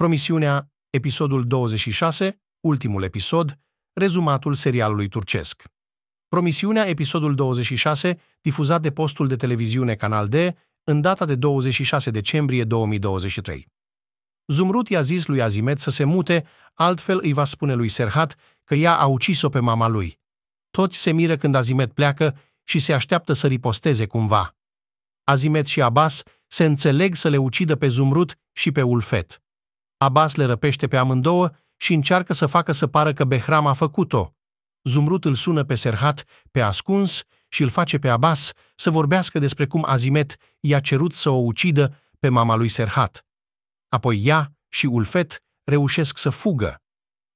Promisiunea, episodul 26, ultimul episod, rezumatul serialului turcesc. Promisiunea, episodul 26, difuzat de postul de televiziune Canal D, în data de 26 decembrie 2023. Zumrut i-a zis lui Azimet să se mute, altfel îi va spune lui Serhat că ea a ucis-o pe mama lui. Toți se miră când Azimet pleacă și se așteaptă să riposteze cumva. Azimet și Abbas se înțeleg să le ucidă pe Zumrut și pe Ulfet. Abbas le răpește pe amândouă și încearcă să facă să pară că Behram a făcut-o. Zumrut îl sună pe Serhat pe ascuns și îl face pe Abbas să vorbească despre cum Azimet i-a cerut să o ucidă pe mama lui Serhat. Apoi ea și Ulfet reușesc să fugă.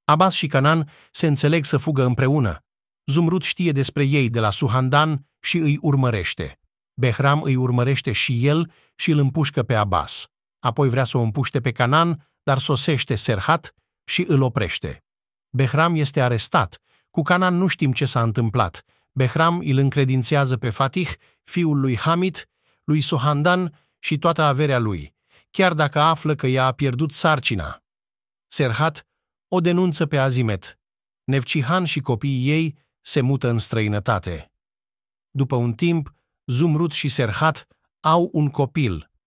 Abbas și Canan se înțeleg să fugă împreună. Zumrut știe despre ei de la Suhandan și îi urmărește. Behram îi urmărește și el și îl împușcă pe Abbas. Apoi vrea să o împuște pe Canan, dar sosește Serhat și îl oprește. Behram este arestat. Cu Canan nu știm ce s-a întâmplat. Behram îl încredințează pe Fatih, fiul lui Hamid, lui Sohandan și toată averea lui, chiar dacă află că ea a pierdut sarcina. Serhat o denunță pe Azimet. Nevcihan și copiii ei se mută în străinătate. După un timp, Zumrut și Serhat au un copil,